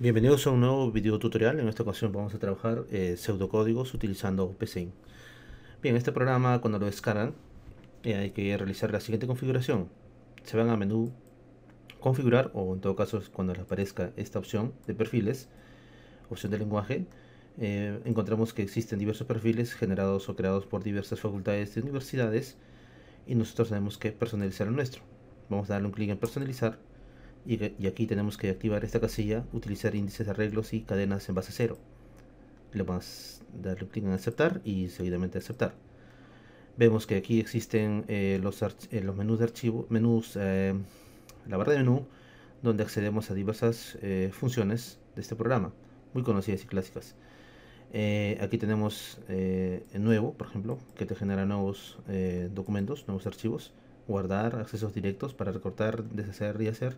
Bienvenidos a un nuevo video tutorial. En esta ocasión vamos a trabajar eh, pseudocódigos utilizando PCIN. Bien, este programa cuando lo descargan eh, hay que realizar la siguiente configuración. Se van a menú configurar o en todo caso cuando les aparezca esta opción de perfiles, opción de lenguaje, eh, encontramos que existen diversos perfiles generados o creados por diversas facultades y universidades y nosotros tenemos que personalizar el nuestro. Vamos a darle un clic en personalizar y, aquí tenemos que activar esta casilla, utilizar índices de arreglos y cadenas en base 0. Le vamos a darle clic en aceptar y seguidamente aceptar. Vemos que aquí existen eh, los, eh, los, menús de archivo, menús, eh, la barra de menú, donde accedemos a diversas funciones de este programa, muy conocidas y clásicas. aquí tenemos nuevo, por ejemplo, que te genera nuevos documentos, nuevos archivos, guardar, accesos directos para recortar, deshacer y hacer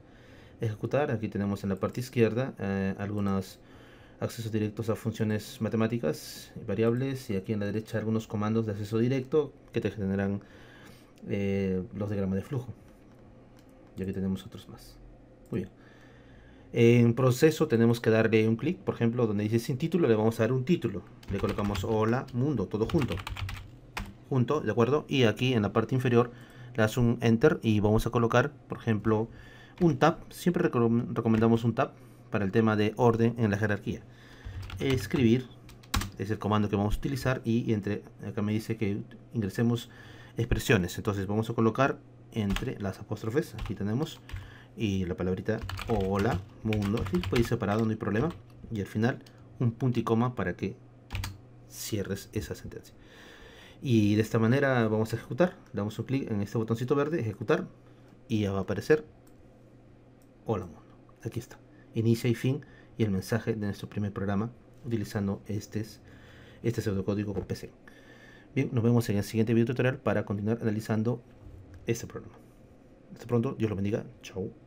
ejecutar. Aquí tenemos en la parte izquierda eh, algunos accesos directos a funciones matemáticas, y variables, y aquí en la derecha algunos comandos de acceso directo que te generan eh, los diagramas de flujo. Y aquí tenemos otros más. Muy bien. En proceso tenemos que darle un clic, por ejemplo, donde dice sin título, le vamos a dar un título. Le colocamos hola, mundo, todo junto. Junto, ¿de acuerdo? Y aquí en la parte inferior le das un enter y vamos a colocar, por ejemplo, un tab, siempre recomendamos un tab para el tema de orden en la jerarquía. Escribir es el comando que vamos a utilizar y entre acá me dice que ingresemos expresiones. Entonces vamos a colocar entre las apóstrofes, aquí tenemos, y la palabrita hola, mundo, y puede ir separado, no hay problema. Y al final un punto y coma para que cierres esa sentencia. Y de esta manera vamos a ejecutar, damos un clic en este botoncito verde, ejecutar, y ya va a aparecer Hola Mundo. Aquí está, inicio y fin y el mensaje de nuestro primer programa utilizando este, este pseudocódigo con PC. Bien, nos vemos en el siguiente video tutorial para continuar analizando este programa. Hasta pronto, Dios lo bendiga. Chau.